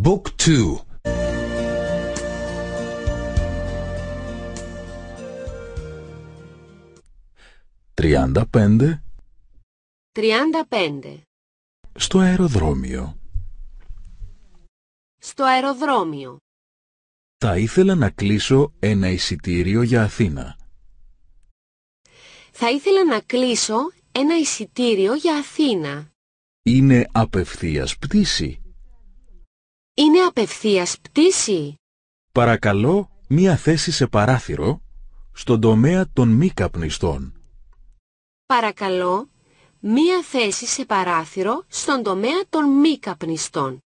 Book 2 35 Στο αεροδρόμιο Στο αεροδρόμιο Θα ήθελα να κλείσω ένα εισιτήριο για Αθήνα. Θα ήθελα να κλείσω ένα εισιτήριο για Αθήνα. Είναι απευθείας πτήση. Είναι απευθείας πτήση. Παρακαλώ μία θέση σε παράθυρο στον τομέα των μη καπνιστών. Παρακαλώ μία θέση σε παράθυρο στον τομέα των μη καπνιστών.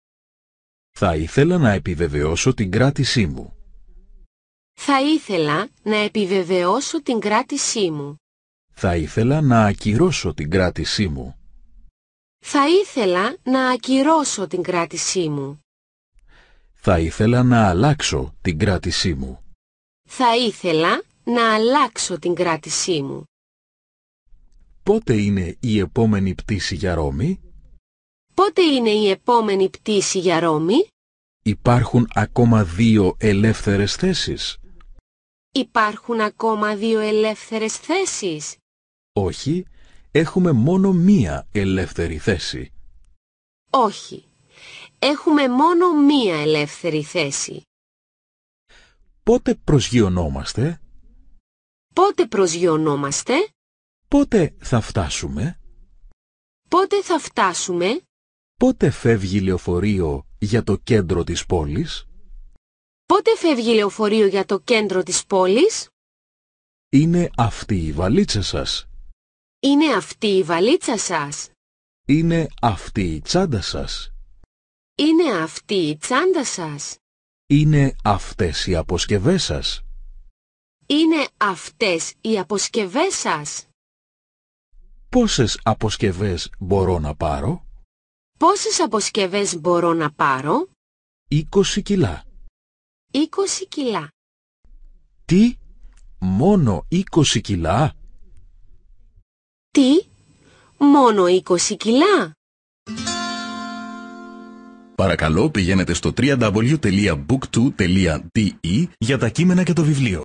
Θα ήθελα να επιβεβαιώσω την κράτησή μου. Θα ήθελα να επιβεβαιώσω την κράτησή μου. Θα ήθελα να ακυρώσω την κράτησή μου. Θα ήθελα να ακυρώσω την κράτησή μου. Θα ήθελα να αλλάξω την κράτησή μου. Θα ήθελα να αλλάξω την κράτησή μου. Πότε είναι η επόμενη πτήση για Ρώμη? Πότε είναι η επόμενη πτήση για Ρώμη? Υπάρχουν ακόμα δύο ελεύθερες θέσεις. Υπάρχουν ακόμα δύο ελεύθερες θέσεις. Όχι, έχουμε μόνο μία ελεύθερη θέση. Όχι, έχουμε μόνο μία ελεύθερη θέση. Πότε προσγειωνόμαστε? Πότε προσγειωνόμαστε? Πότε θα φτάσουμε? Πότε θα φτάσουμε? Πότε φεύγει λεωφορείο για το κέντρο της πόλης? Πότε φεύγει λεωφορείο για το κέντρο της πόλης? Είναι αυτή η βαλίτσα σας. Είναι αυτή η βαλίτσα σας. Είναι αυτή η τσάντα σας. Είναι αυτή η τσάντα σας. Είναι αυτές οι αποσκευές σας. Είναι αυτές οι αποσκευές σας. Πόσες αποσκευές μπορώ να πάρω? Πόσες αποσκευές μπορώ να πάρω? 20 κιλά. 20 κιλά. Τι, μόνο 20 κιλά? Τι, μόνο 20 κιλά. Παρακαλώ πηγαίνετε στο www.book2.de για τα κείμενα και το βιβλίο.